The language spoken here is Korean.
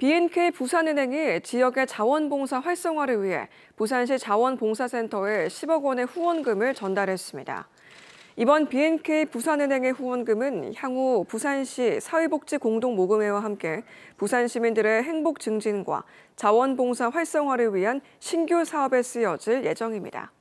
BNK 부산은행이 지역의 자원봉사 활성화를 위해 부산시 자원봉사센터에 10억 원의 후원금을 전달했습니다. 이번 BNK 부산은행의 후원금은 향후 부산시 사회복지공동모금회와 함께 부산 시민들의 행복 증진과 자원봉사 활성화를 위한 신규 사업에 쓰여질 예정입니다.